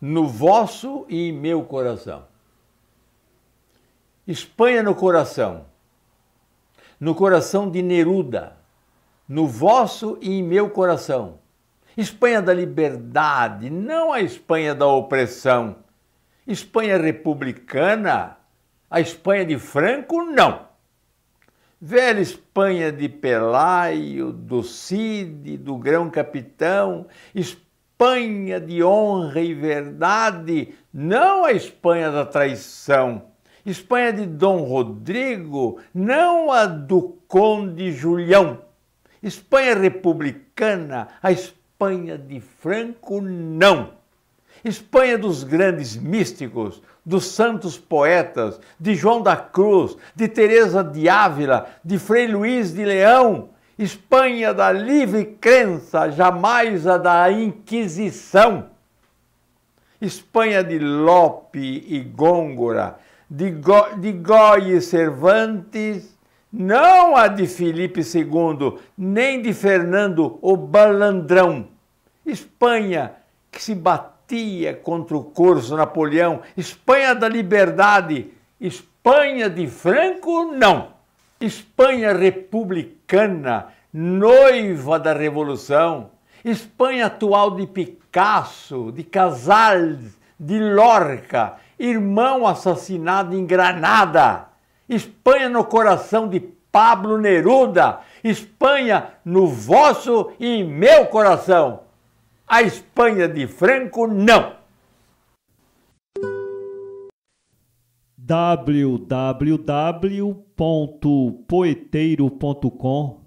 no vosso e em meu coração. Espanha no coração, no coração de Neruda, no vosso e em meu coração. Espanha da liberdade, não a Espanha da opressão. Espanha republicana, a Espanha de Franco, não. Velha Espanha de Pelaio, do Cid, do Grão Capitão, Espanha Espanha de honra e verdade, não a Espanha da traição. Espanha de Dom Rodrigo, não a do Conde Julião. Espanha republicana, a Espanha de Franco, não. Espanha dos grandes místicos, dos santos poetas, de João da Cruz, de Teresa de Ávila, de Frei Luiz de Leão, Espanha da livre crença, jamais a da Inquisição. Espanha de Lope e Gôngora, de, Go, de Goy e Cervantes, não a de Filipe II, nem de Fernando o Balandrão. Espanha que se batia contra o corso Napoleão, Espanha da liberdade, Espanha de Franco, não. Espanha republicana, noiva da Revolução, Espanha atual de Picasso, de Casals, de Lorca, irmão assassinado em Granada, Espanha no coração de Pablo Neruda, Espanha no vosso e meu coração. A Espanha de Franco, não! www.poeteiro.com